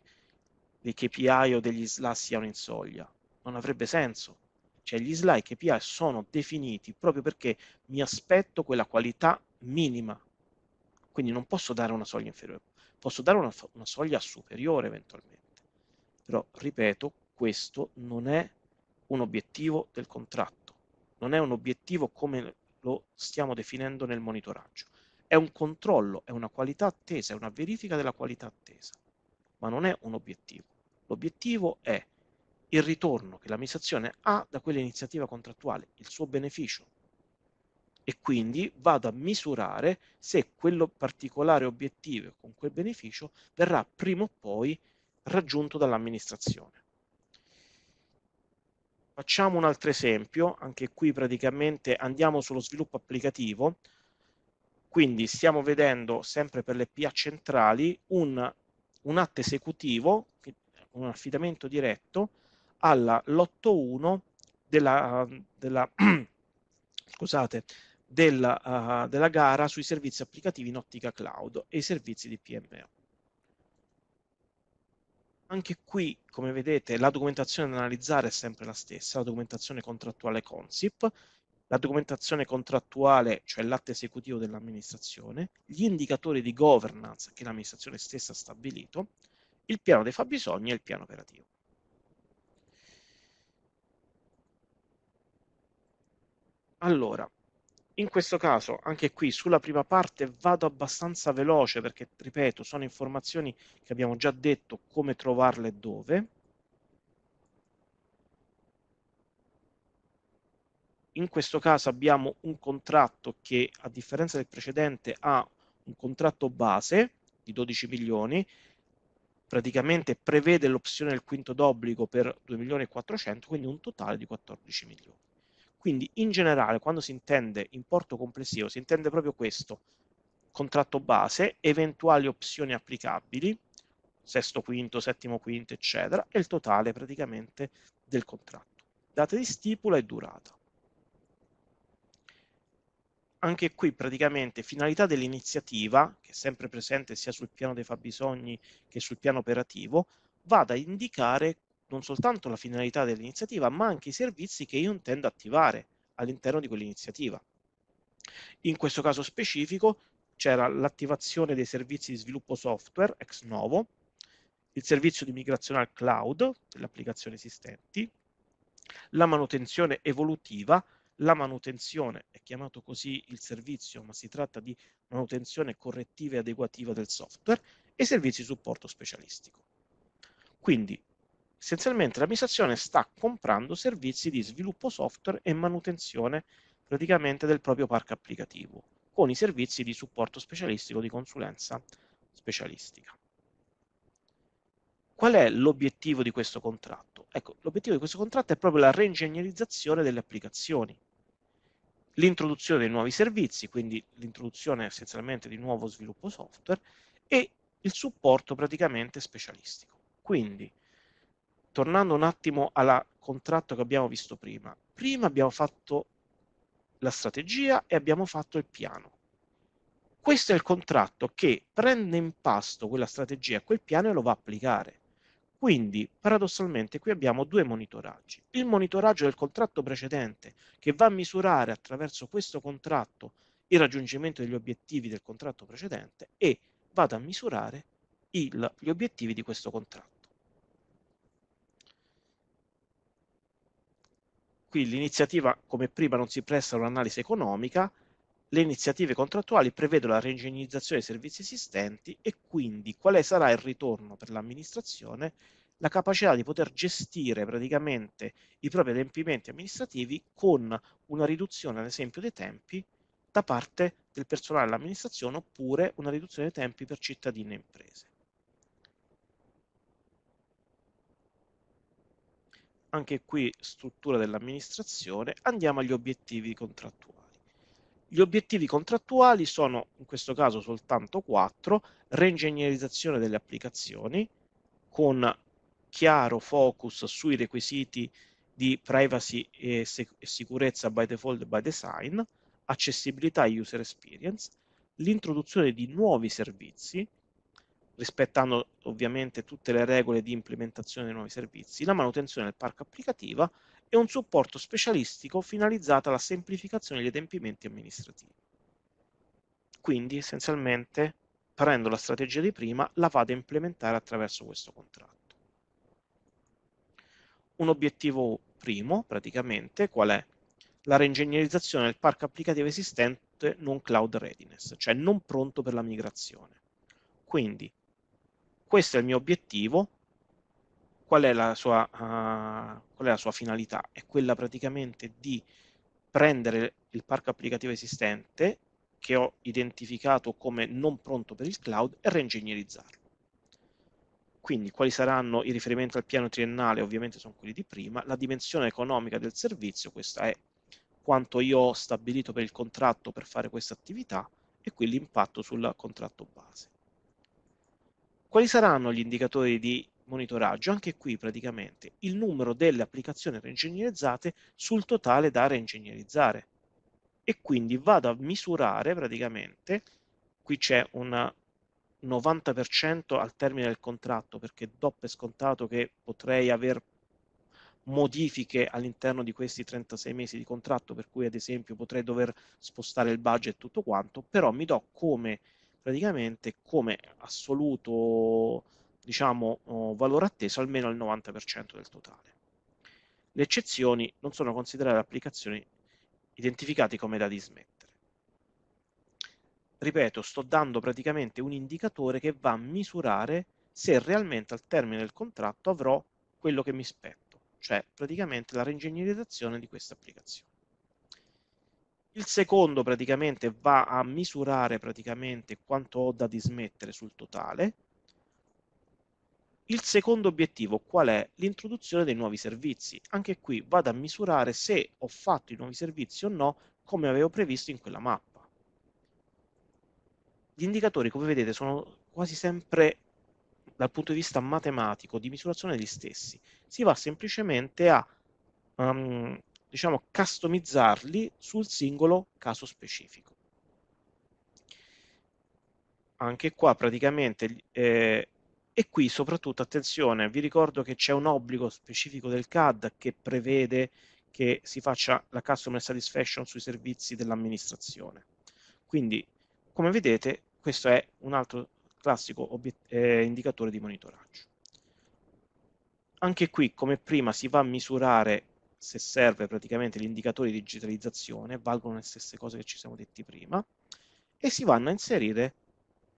dei KPI o degli SLA siano in soglia. Non avrebbe senso. Cioè gli SLA e KPI sono definiti proprio perché mi aspetto quella qualità minima. Quindi non posso dare una soglia inferiore, posso dare una, una soglia superiore eventualmente. Però, ripeto, questo non è un obiettivo del contratto, non è un obiettivo come lo stiamo definendo nel monitoraggio. È un controllo, è una qualità attesa, è una verifica della qualità attesa, ma non è un obiettivo. L'obiettivo è il ritorno che l'amministrazione ha da quell'iniziativa contrattuale, il suo beneficio. E quindi vado a misurare se quello particolare obiettivo con quel beneficio verrà prima o poi raggiunto dall'amministrazione. Facciamo un altro esempio, anche qui praticamente andiamo sullo sviluppo applicativo, quindi stiamo vedendo sempre per le PA centrali un, un atto esecutivo, un affidamento diretto alla lotto 1 della, della, scusate, della, uh, della gara sui servizi applicativi in ottica cloud e i servizi di PMO. Anche qui, come vedete, la documentazione da analizzare è sempre la stessa, la documentazione contrattuale Consip, la documentazione contrattuale, cioè l'atto esecutivo dell'amministrazione, gli indicatori di governance che l'amministrazione stessa ha stabilito, il piano dei fabbisogni e il piano operativo. Allora, in questo caso, anche qui sulla prima parte vado abbastanza veloce perché, ripeto, sono informazioni che abbiamo già detto come trovarle e dove. In questo caso abbiamo un contratto che, a differenza del precedente, ha un contratto base di 12 milioni, praticamente prevede l'opzione del quinto d'obbligo per 2 milioni e 400, quindi un totale di 14 milioni. Quindi in generale quando si intende importo complessivo si intende proprio questo, contratto base, eventuali opzioni applicabili, sesto quinto, settimo quinto, eccetera, e il totale praticamente del contratto, Date di stipula e durata. Anche qui praticamente finalità dell'iniziativa, che è sempre presente sia sul piano dei fabbisogni che sul piano operativo, vada a indicare non soltanto la finalità dell'iniziativa, ma anche i servizi che io intendo attivare all'interno di quell'iniziativa. In questo caso specifico c'era l'attivazione dei servizi di sviluppo software ex novo, il servizio di migrazione al cloud delle applicazioni esistenti, la manutenzione evolutiva, la manutenzione è chiamato così il servizio, ma si tratta di manutenzione correttiva e adeguativa del software e servizi di supporto specialistico. Quindi Essenzialmente l'amministrazione sta comprando servizi di sviluppo software e manutenzione praticamente del proprio parco applicativo, con i servizi di supporto specialistico di consulenza specialistica. Qual è l'obiettivo di questo contratto? Ecco, l'obiettivo di questo contratto è proprio la reingegnerizzazione delle applicazioni, l'introduzione di nuovi servizi, quindi l'introduzione essenzialmente di nuovo sviluppo software e il supporto praticamente specialistico. Quindi tornando un attimo al contratto che abbiamo visto prima, prima abbiamo fatto la strategia e abbiamo fatto il piano. Questo è il contratto che prende in pasto quella strategia, quel piano e lo va a applicare. Quindi, paradossalmente, qui abbiamo due monitoraggi. Il monitoraggio del contratto precedente, che va a misurare attraverso questo contratto il raggiungimento degli obiettivi del contratto precedente e vado a misurare il, gli obiettivi di questo contratto. qui l'iniziativa, come prima, non si presta a un'analisi economica, le iniziative contrattuali prevedono la reingegnerizzazione dei servizi esistenti e quindi quale sarà il ritorno per l'amministrazione, la capacità di poter gestire praticamente i propri adempimenti amministrativi con una riduzione, ad esempio, dei tempi da parte del personale dell'amministrazione oppure una riduzione dei tempi per cittadini e imprese. anche qui struttura dell'amministrazione, andiamo agli obiettivi contrattuali. Gli obiettivi contrattuali sono in questo caso soltanto quattro, reingegnerizzazione delle applicazioni con chiaro focus sui requisiti di privacy e, sicurezza by default e by design, accessibilità e user experience, l'introduzione di nuovi servizi, rispettando ovviamente tutte le regole di implementazione dei nuovi servizi, la manutenzione del parco applicativa e un supporto specialistico finalizzato alla semplificazione degli adempimenti amministrativi. Quindi essenzialmente prendo la strategia di prima, la vado a implementare attraverso questo contratto. Un obiettivo primo, praticamente, qual è? La reingegnerizzazione del parco applicativo esistente non cloud readiness, cioè non pronto per la migrazione. Quindi questo è il mio obiettivo, qual è la sua, uh, qual è la sua finalità? È quella praticamente di prendere il parco applicativo esistente che ho identificato come non pronto per il cloud e reingegnerizzarlo. Quindi quali saranno i riferimenti al piano triennale? Ovviamente sono quelli di prima. La dimensione economica del servizio, questa è quanto io ho stabilito per il contratto per fare questa attività e qui l'impatto sul contratto base. Quali saranno gli indicatori di monitoraggio? Anche qui praticamente il numero delle applicazioni reingegnerizzate sul totale da reingegnerizzare. E quindi vado a misurare praticamente, qui c'è un 90% al termine del contratto perché do per scontato che potrei aver modifiche all'interno di questi 36 mesi di contratto per cui ad esempio potrei dover spostare il budget e tutto quanto, però mi do come praticamente come assoluto diciamo, oh, valore atteso almeno al 90% del totale. Le eccezioni non sono considerate applicazioni identificate come da dismettere. Ripeto, sto dando praticamente un indicatore che va a misurare se realmente al termine del contratto avrò quello che mi spetto, cioè praticamente la reingegnerizzazione di questa applicazione. Il secondo praticamente va a misurare praticamente quanto ho da dismettere sul totale. Il secondo obiettivo qual è? L'introduzione dei nuovi servizi. Anche qui vado a misurare se ho fatto i nuovi servizi o no come avevo previsto in quella mappa. Gli indicatori, come vedete, sono quasi sempre dal punto di vista matematico, di misurazione degli stessi. Si va semplicemente a um, diciamo, customizzarli sul singolo caso specifico. Anche qua praticamente, eh, e qui soprattutto attenzione, vi ricordo che c'è un obbligo specifico del CAD che prevede che si faccia la customer satisfaction sui servizi dell'amministrazione. Quindi, come vedete, questo è un altro classico eh, indicatore di monitoraggio. Anche qui, come prima, si va a misurare se serve praticamente gli indicatori di digitalizzazione, valgono le stesse cose che ci siamo detti prima, e si vanno a inserire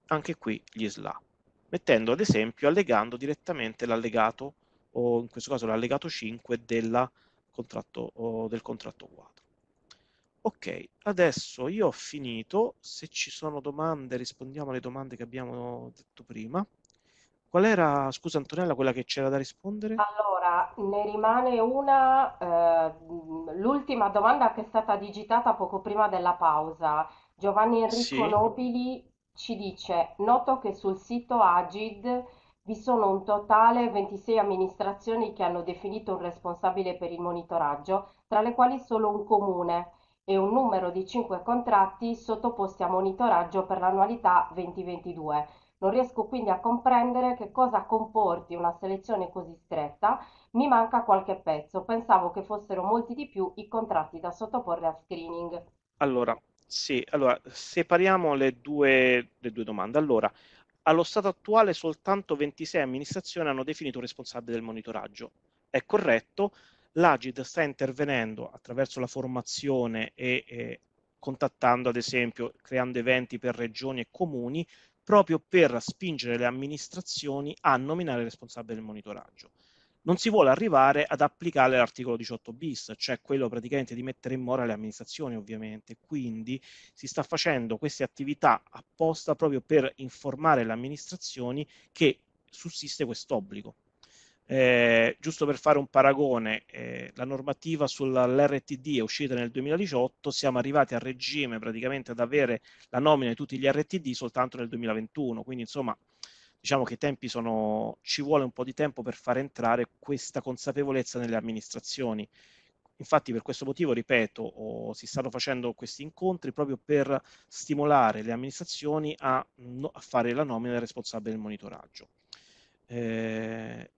anche qui gli SLA, mettendo ad esempio, allegando direttamente l'allegato, o in questo caso l'allegato 5 della, contratto, o del contratto quadro. Ok, adesso io ho finito, se ci sono domande rispondiamo alle domande che abbiamo detto prima. Qual era, scusa Antonella, quella che c'era da rispondere? Allora, ne rimane una, eh, l'ultima domanda che è stata digitata poco prima della pausa. Giovanni Enrico sì. Nobili ci dice, noto che sul sito Agid vi sono un totale 26 amministrazioni che hanno definito un responsabile per il monitoraggio, tra le quali solo un comune e un numero di 5 contratti sottoposti a monitoraggio per l'annualità 2022. Non riesco quindi a comprendere che cosa comporti una selezione così stretta, mi manca qualche pezzo, pensavo che fossero molti di più i contratti da sottoporre a screening. Allora, sì, allora separiamo le due, le due domande. Allora, allo stato attuale soltanto 26 amministrazioni hanno definito responsabile del monitoraggio. È corretto, l'Agid sta intervenendo attraverso la formazione e eh, contattando, ad esempio, creando eventi per regioni e comuni proprio per spingere le amministrazioni a nominare il responsabile del monitoraggio. Non si vuole arrivare ad applicare l'articolo 18 bis, cioè quello praticamente di mettere in mora le amministrazioni ovviamente, quindi si sta facendo queste attività apposta proprio per informare le amministrazioni che sussiste questo obbligo. Eh, giusto per fare un paragone, eh, la normativa sull'RTD è uscita nel 2018, siamo arrivati a regime praticamente ad avere la nomina di tutti gli RTD soltanto nel 2021, quindi insomma diciamo che i tempi sono, ci vuole un po' di tempo per far entrare questa consapevolezza nelle amministrazioni. Infatti per questo motivo, ripeto, oh, si stanno facendo questi incontri proprio per stimolare le amministrazioni a, a fare la nomina del responsabile del monitoraggio. Eh,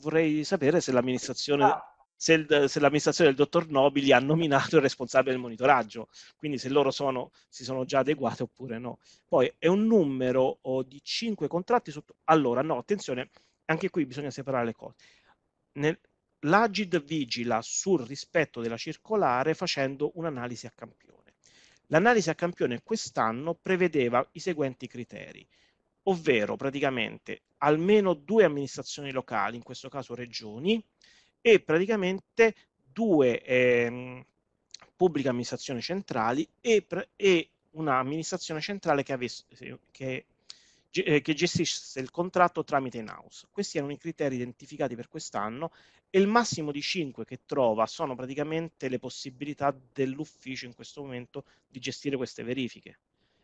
vorrei sapere se l'amministrazione, ah. se, l'amministrazione, del dottor Nobili ha nominato il responsabile del monitoraggio, quindi se loro sono, si sono già adeguate oppure no. Poi è un numero oh, di 5 contratti sotto... Allora, no, attenzione, anche qui bisogna separare le cose. L'Agid vigila sul rispetto della circolare facendo un'analisi a campione. L'analisi a campione quest'anno prevedeva i seguenti criteri ovvero praticamente almeno due amministrazioni locali, in questo caso regioni, e praticamente due eh, pubbliche amministrazioni centrali e, e un'amministrazione centrale che, avesse, che, eh, che, gestisse il contratto tramite in-house. Questi erano i criteri identificati per quest'anno e il massimo di 5 che trova sono praticamente le possibilità dell'ufficio in questo momento di gestire queste verifiche.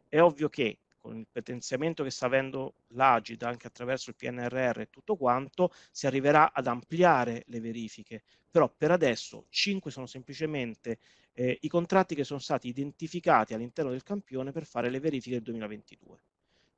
È ovvio che con il potenziamento che sta avendo l'Agid anche attraverso il PNRR e tutto quanto, si arriverà ad ampliare le verifiche. Però per adesso 5 sono semplicemente eh, i contratti che sono stati identificati all'interno del campione per fare le verifiche del 2022.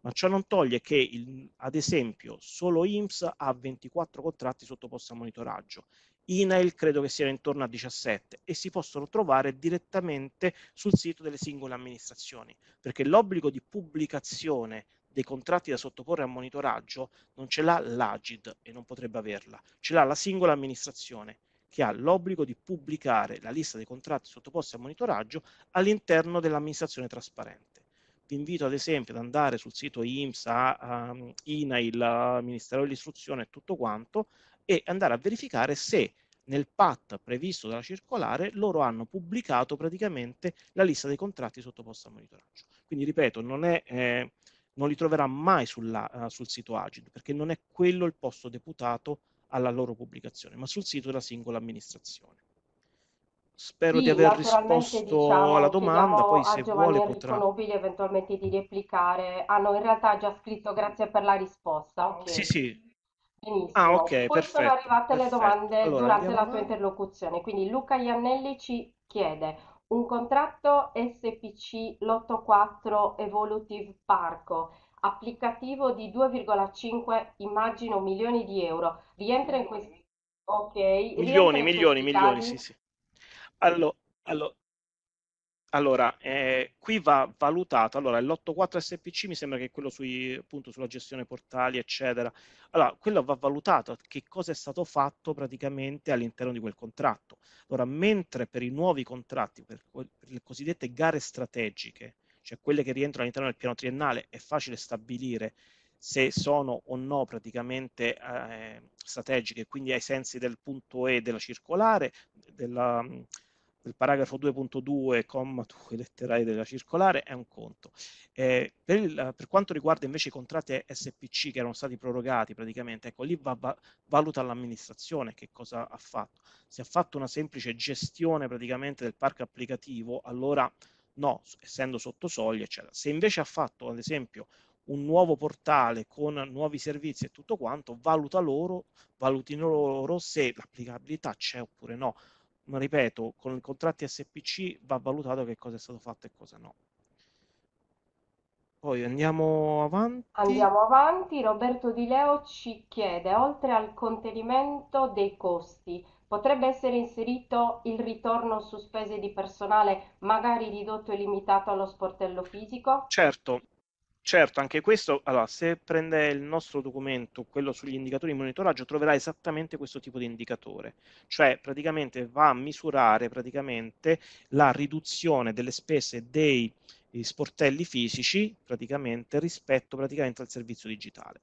Ma ciò non toglie che, il, ad esempio, solo IMSS ha 24 contratti sottoposti a monitoraggio Inail credo che siano intorno a 17 e si possono trovare direttamente sul sito delle singole amministrazioni, perché l'obbligo di pubblicazione dei contratti da sottoporre a monitoraggio non ce l'ha l'Agid e non potrebbe averla, ce l'ha la singola amministrazione che ha l'obbligo di pubblicare la lista dei contratti sottoposti a monitoraggio all'interno dell'amministrazione trasparente. Vi invito ad esempio ad andare sul sito IMSA, um, INAIL, Ministero dell'Istruzione e tutto quanto e andare a verificare se nel PAT previsto dalla circolare loro hanno pubblicato praticamente la lista dei contratti sottoposti a monitoraggio. Quindi ripeto, non, è, eh, non li troverà mai sulla, uh, sul sito Agid perché non è quello il posto deputato alla loro pubblicazione, ma sul sito della singola amministrazione. Spero sì, di aver risposto diciamo, alla domanda, poi se vuole potrà... Nobili eventualmente di replicare. Hanno ah, in realtà già scritto grazie per la risposta. Okay. Sì, sì, Benissimo, ah, okay, poi perfetto, sono arrivate perfetto. le domande allora, durante la tua interlocuzione. Quindi Luca Iannelli ci chiede un contratto SPC Lotto 4 Evolutive Parco applicativo di 2,5 immagino milioni di euro rientra in questi ok milioni milioni milioni sì sì allora, allora allora, eh, qui va valutato, allora l'84 SPC mi sembra che è quello sui, appunto, sulla gestione portali, eccetera. Allora, quello va valutato che cosa è stato fatto praticamente all'interno di quel contratto. Allora, mentre per i nuovi contratti, per, per le cosiddette gare strategiche, cioè quelle che rientrano all'interno del piano triennale, è facile stabilire se sono o no praticamente eh, strategiche, quindi ai sensi del punto E della circolare, della del paragrafo 2.2, comma 2 letterale della circolare è un conto. Eh, per, il, per, quanto riguarda invece i contratti SPC che erano stati prorogati praticamente, ecco lì va, va, valuta l'amministrazione che cosa ha fatto. Se ha fatto una semplice gestione praticamente del parco applicativo, allora no, essendo sotto soglia, eccetera. Se invece ha fatto ad esempio un nuovo portale con nuovi servizi e tutto quanto, valuta loro, valutino loro se l'applicabilità c'è oppure no ripeto, con i contratti SPC va valutato che cosa è stato fatto e cosa no. Poi andiamo avanti. Andiamo avanti. Roberto Di Leo ci chiede, oltre al contenimento dei costi, potrebbe essere inserito il ritorno su spese di personale, magari ridotto e limitato allo sportello fisico? Certo, Certo, anche questo, allora, se prende il nostro documento, quello sugli indicatori di monitoraggio, troverà esattamente questo tipo di indicatore, cioè praticamente va a misurare praticamente, la riduzione delle spese dei eh, sportelli fisici praticamente, rispetto praticamente, al servizio digitale.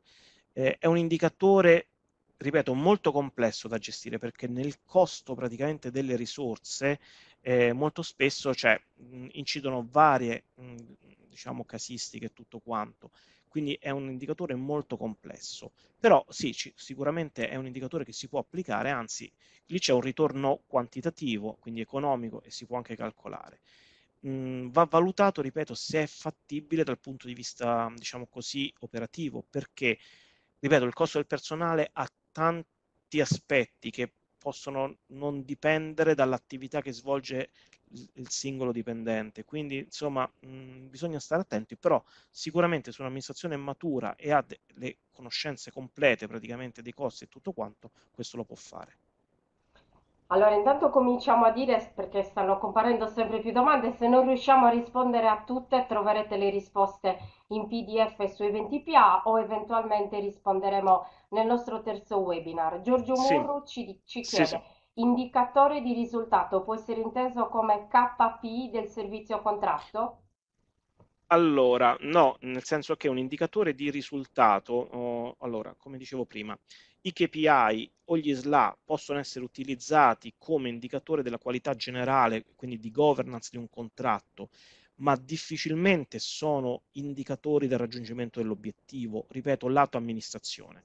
Eh, è un indicatore, ripeto, molto complesso da gestire perché nel costo praticamente delle risorse eh, molto spesso cioè, mh, incidono varie mh, diciamo, casistiche e tutto quanto. Quindi è un indicatore molto complesso, però sì, ci, sicuramente è un indicatore che si può applicare, anzi lì c'è un ritorno quantitativo, quindi economico, e si può anche calcolare. Mh, va valutato, ripeto, se è fattibile dal punto di vista, diciamo così, operativo, perché, ripeto, il costo del personale ha tanti aspetti che possono non dipendere dall'attività che svolge il singolo dipendente. Quindi, insomma, mh, bisogna stare attenti, però sicuramente se un'amministrazione è matura e ha de- le conoscenze complete praticamente dei costi e tutto quanto, questo lo può fare. Allora, intanto cominciamo a dire, perché stanno comparendo sempre più domande, se non riusciamo a rispondere a tutte troverete le risposte in PDF su eventi PA o eventualmente risponderemo nel nostro terzo webinar. Giorgio Muro sì. ci, ci, chiede, sì, sì. indicatore di risultato può essere inteso come KPI del servizio contratto? Allora, no, nel senso che è un indicatore di risultato, oh, allora, come dicevo prima, i KPI o gli SLA possono essere utilizzati come indicatore della qualità generale, quindi di governance di un contratto, ma difficilmente sono indicatori del raggiungimento dell'obiettivo, ripeto, lato amministrazione.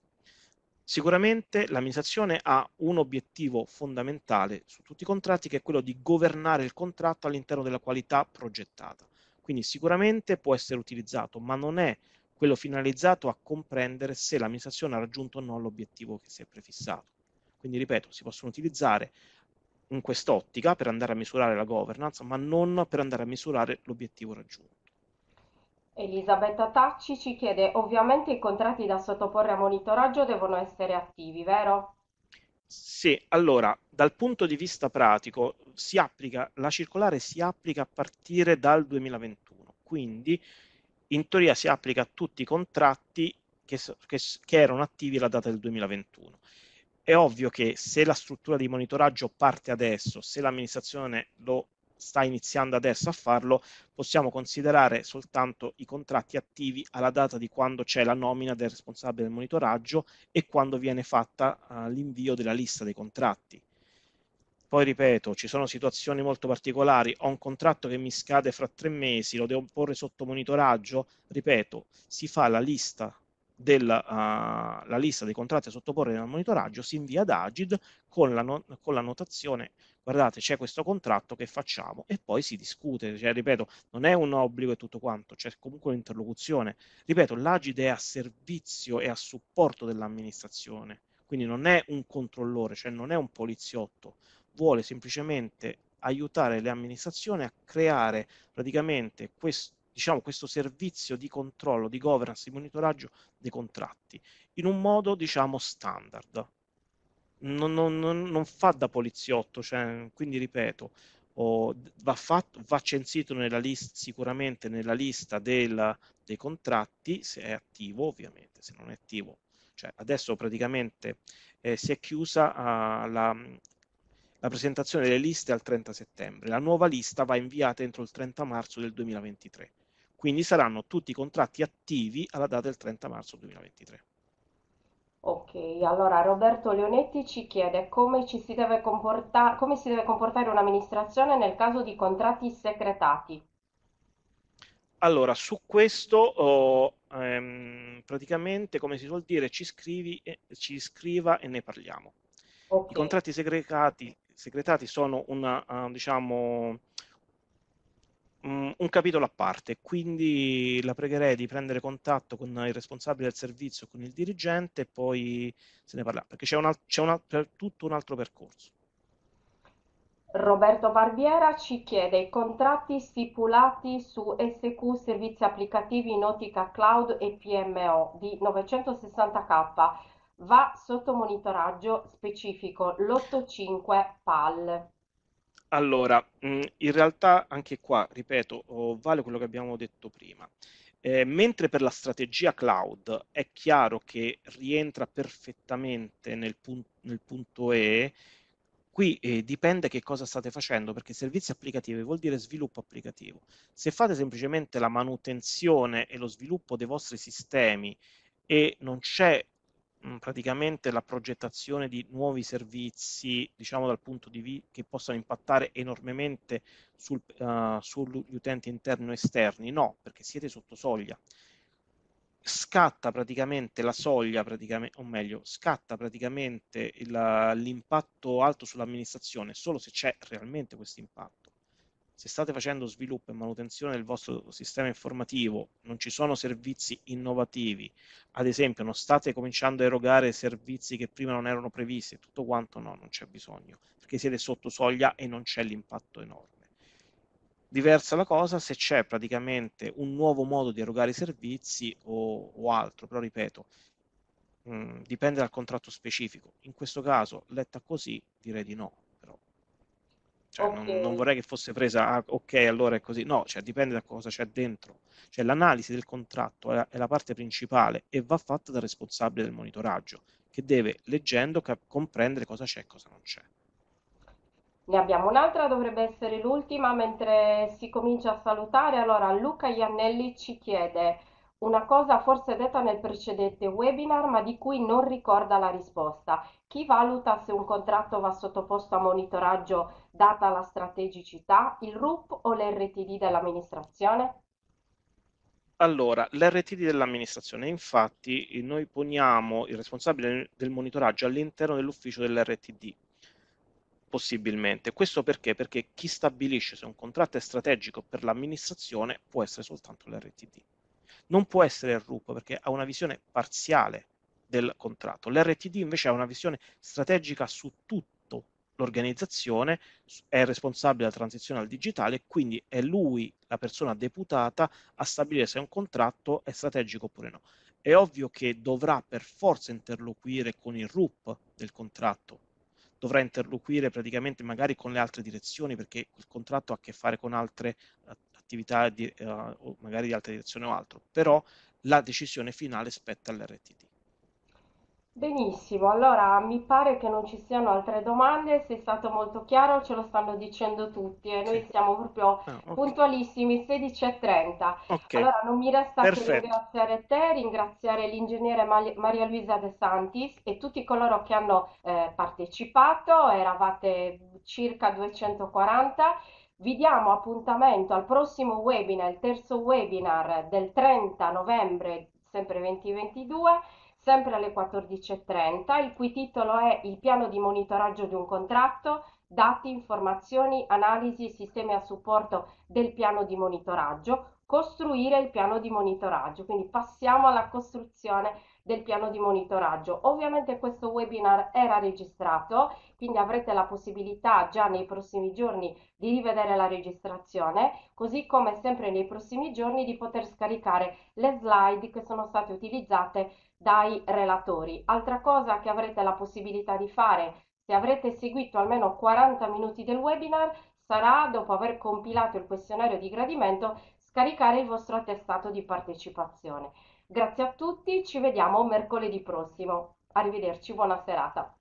Sicuramente l'amministrazione ha un obiettivo fondamentale su tutti i contratti che è quello di governare il contratto all'interno della qualità progettata. Quindi sicuramente può essere utilizzato, ma non è quello finalizzato a comprendere se l'amministrazione ha raggiunto o no l'obiettivo che si è prefissato. Quindi, ripeto, si possono utilizzare in quest'ottica per andare a misurare la governance, ma non per andare a misurare l'obiettivo raggiunto. Elisabetta Tacci ci chiede, ovviamente i contratti da sottoporre a monitoraggio devono essere attivi, vero? Sì, allora, dal punto di vista pratico, si applica, la circolare si applica a partire dal 2021, quindi in teoria si applica a tutti i contratti che, che, che erano attivi alla data del 2021. È ovvio che se la struttura di monitoraggio parte adesso, se l'amministrazione lo sta iniziando adesso a farlo, possiamo considerare soltanto i contratti attivi alla data di quando c'è la nomina del responsabile del monitoraggio e quando viene fatta uh, l'invio della lista dei contratti. Poi ripeto, ci sono situazioni molto particolari, ho un contratto che mi scade fra tre mesi, lo devo porre sotto monitoraggio, ripeto, si fa la lista della uh, lista dei contratti da sottoporre al monitoraggio si invia ad Agid con la, no, con la notazione guardate c'è questo contratto che facciamo e poi si discute, cioè, ripeto non è un obbligo e tutto quanto, c'è comunque un'interlocuzione, ripeto l'Agid è a servizio e a supporto dell'amministrazione, quindi non è un controllore, cioè non è un poliziotto, vuole semplicemente aiutare le amministrazioni a creare praticamente questo diciamo, questo servizio di controllo, di governance, di monitoraggio dei contratti in un modo diciamo, standard. Non, non, non, fa da poliziotto, cioè, quindi ripeto, oh, va, fatto, va, censito nella list, sicuramente nella lista del, dei contratti, se è attivo ovviamente, se non è attivo. Cioè, adesso praticamente eh, si è chiusa uh, la, la presentazione delle liste al 30 settembre. La nuova lista va inviata entro il 30 marzo del 2023 quindi saranno tutti i contratti attivi alla data del 30 marzo 2023. Ok, allora Roberto Leonetti ci chiede come, ci si, deve come si deve comportare un'amministrazione nel caso di contratti secretati. Allora, su questo oh, ehm, praticamente, come si suol dire, ci, scrivi, eh, ci scriva e ne parliamo. Okay. I contratti segregati, segretati sono una, uh, diciamo, Mm, un capitolo a parte, quindi la pregherei di prendere contatto con il responsabile del servizio, con il dirigente e poi se ne parla, perché c'è, un, c'è un, tutto un altro percorso. Roberto Barbiera ci chiede i contratti stipulati su SQ servizi applicativi in ottica Cloud e PMO di 960K va sotto monitoraggio specifico l'85 PAL. Allora, mm, in realtà anche qua, ripeto, oh, vale quello che abbiamo detto prima. Eh, mentre per la strategia cloud è chiaro che rientra perfettamente nel, pun nel punto E, qui eh, dipende che cosa state facendo, perché servizi applicativi vuol dire sviluppo applicativo. Se fate semplicemente la manutenzione e lo sviluppo dei vostri sistemi e non c'è Mm, praticamente la progettazione di nuovi servizi, diciamo dal punto di vista che possano impattare enormemente sul, uh, sugli utenti interni o esterni, no, perché siete sotto soglia. Scatta praticamente la soglia, praticamente, o meglio, scatta praticamente l'impatto alto sull'amministrazione solo se c'è realmente questo impatto. Se state facendo sviluppo e manutenzione del vostro sistema informativo, non ci sono servizi innovativi, ad esempio non state cominciando a erogare servizi che prima non erano previsti, tutto quanto no, non c'è bisogno, perché siete sotto soglia e non c'è l'impatto enorme. Diversa la cosa se c'è praticamente un nuovo modo di erogare servizi o, o altro, però ripeto, mh, mm, dipende dal contratto specifico. In questo caso, letta così, direi di no. Cioè, okay. non, non, vorrei che fosse presa, ah, ok, allora è così. No, cioè, dipende da cosa c'è dentro. Cioè, l'analisi del contratto è la, è la parte principale e va fatta dal responsabile del monitoraggio, che deve, leggendo, cap- comprendere cosa c'è e cosa non c'è. Ne abbiamo un'altra, dovrebbe essere l'ultima, mentre si comincia a salutare. Allora, Luca Iannelli ci chiede una cosa forse detta nel precedente webinar ma di cui non ricorda la risposta. Chi valuta se un contratto va sottoposto a monitoraggio data la strategicità, il RUP o l'RTD dell'amministrazione? Allora, l'RTD dell'amministrazione, infatti, noi poniamo il responsabile del monitoraggio all'interno dell'ufficio dell'RTD, possibilmente. Questo perché? Perché chi stabilisce se un contratto è strategico per l'amministrazione può essere soltanto l'RTD non può essere il RUP perché ha una visione parziale del contratto. L'RTD invece ha una visione strategica su tutto l'organizzazione, è responsabile della transizione al digitale, quindi è lui la persona deputata a stabilire se un contratto è strategico oppure no. È ovvio che dovrà per forza interloquire con il RUP del contratto, dovrà interloquire praticamente magari con le altre direzioni perché il contratto ha a che fare con altre eh, attività di, eh, o magari di alta direzione o altro, però la decisione finale spetta all'RTT. Benissimo, allora mi pare che non ci siano altre domande, sei stato molto chiaro ce lo stanno dicendo tutti e noi sì. siamo proprio ah, okay. puntualissimi 16.30. Okay. Allora non mi resta Perfetto. che ringraziare te, ringraziare l'ingegnere Maria Luisa De Santis e tutti coloro che hanno eh, partecipato, eravate circa 240 vi diamo appuntamento al prossimo webinar, il terzo webinar del 30 novembre, sempre 2022, sempre alle 14.30, il cui titolo è Il piano di monitoraggio di un contratto, dati, informazioni, analisi e sistemi a supporto del piano di monitoraggio, costruire il piano di monitoraggio. Quindi passiamo alla costruzione del piano di monitoraggio. Ovviamente questo webinar era registrato, quindi avrete la possibilità già nei prossimi giorni di rivedere la registrazione, così come sempre nei prossimi giorni di poter scaricare le slide che sono state utilizzate dai relatori. Altra cosa che avrete la possibilità di fare se avrete seguito almeno 40 minuti del webinar sarà, dopo aver compilato il questionario di gradimento, scaricare il vostro attestato di partecipazione. Grazie a tutti, ci vediamo mercoledì prossimo. Arrivederci, buona serata.